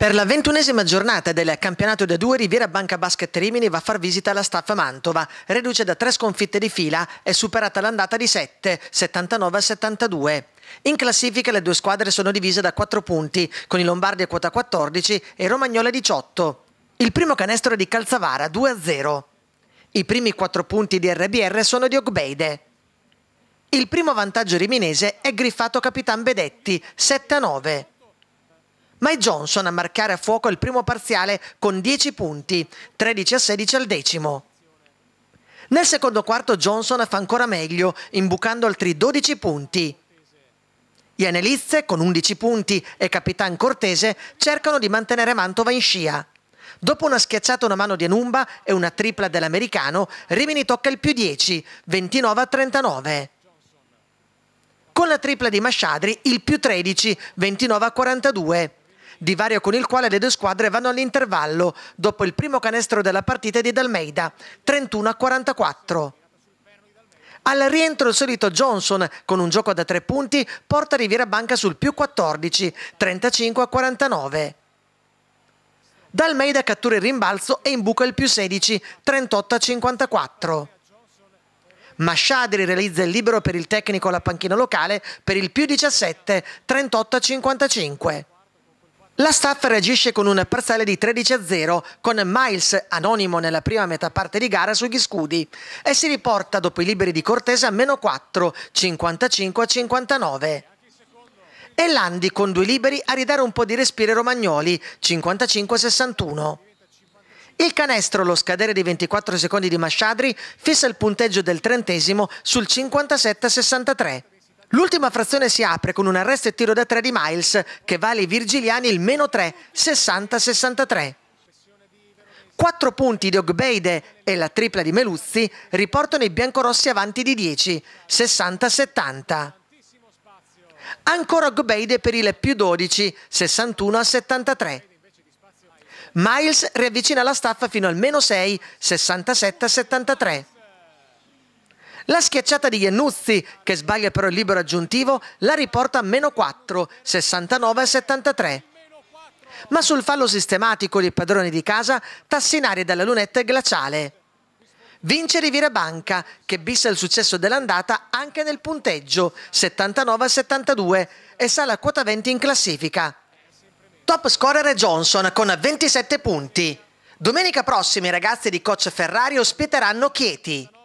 Per la ventunesima giornata del campionato da due Riviera Banca Basket Rimini va a far visita alla staffa Mantova, Reduce da tre sconfitte di fila e superata l'andata di 7, 79 a 72. In classifica le due squadre sono divise da 4 punti, con i Lombardi a quota 14 e Romagnola 18. Il primo canestro è di Calzavara 2-0. I primi 4 punti di RBR sono di Ogbeide. Il primo vantaggio riminese è griffato Capitan Bedetti 7-9 ma è Johnson a marcare a fuoco il primo parziale con 10 punti, 13 a 16 al decimo. Nel secondo quarto Johnson fa ancora meglio, imbucando altri 12 punti. Ianelizze, con 11 punti, e Capitan Cortese cercano di mantenere Mantova in scia. Dopo una schiacciata una mano di Anumba e una tripla dell'americano, Rimini tocca il più 10, 29 a 39. Con la tripla di Masciadri il più 13, 29 a 42 divario con il quale le due squadre vanno all'intervallo dopo il primo canestro della partita di Dalmeida, 31 a 44. Al rientro il solito Johnson, con un gioco da tre punti, porta Riviera Banca sul più 14, 35 a 49. Dalmeida cattura il rimbalzo e imbuca il più 16, 38 a 54. Masciadri realizza il libero per il tecnico alla panchina locale per il più 17, 38 a 55. La staff reagisce con un parziale di 13 a 0 con Miles anonimo nella prima metà parte di gara sugli scudi e si riporta dopo i liberi di Cortese a meno 4, 55 a 59. E Landi con due liberi a ridare un po' di respiro ai Romagnoli, 55 a 61. Il canestro, lo scadere di 24 secondi di Masciadri, fissa il punteggio del trentesimo sul 57 a 63. L'ultima frazione si apre con un arresto e tiro da 3 di Miles che vale ai virgiliani il meno 3, 60-63. Quattro punti di Ogbeide e la tripla di Meluzzi riportano i biancorossi avanti di 10, 60-70. Ancora Ogbeide per il più 12, 61-73. Miles riavvicina la staffa fino al meno 6, 67-73. La schiacciata di Iannuzzi, che sbaglia però il libero aggiuntivo, la riporta a meno 4, 69 a 73. Ma sul fallo sistematico dei padroni di casa, Tassinari dalla lunetta è glaciale. Vince Riviera Banca, che bissa il successo dell'andata anche nel punteggio, 79 a 72, e sale a quota 20 in classifica. Top scorer è Johnson con 27 punti. Domenica prossima i ragazzi di Coach Ferrari ospiteranno Chieti.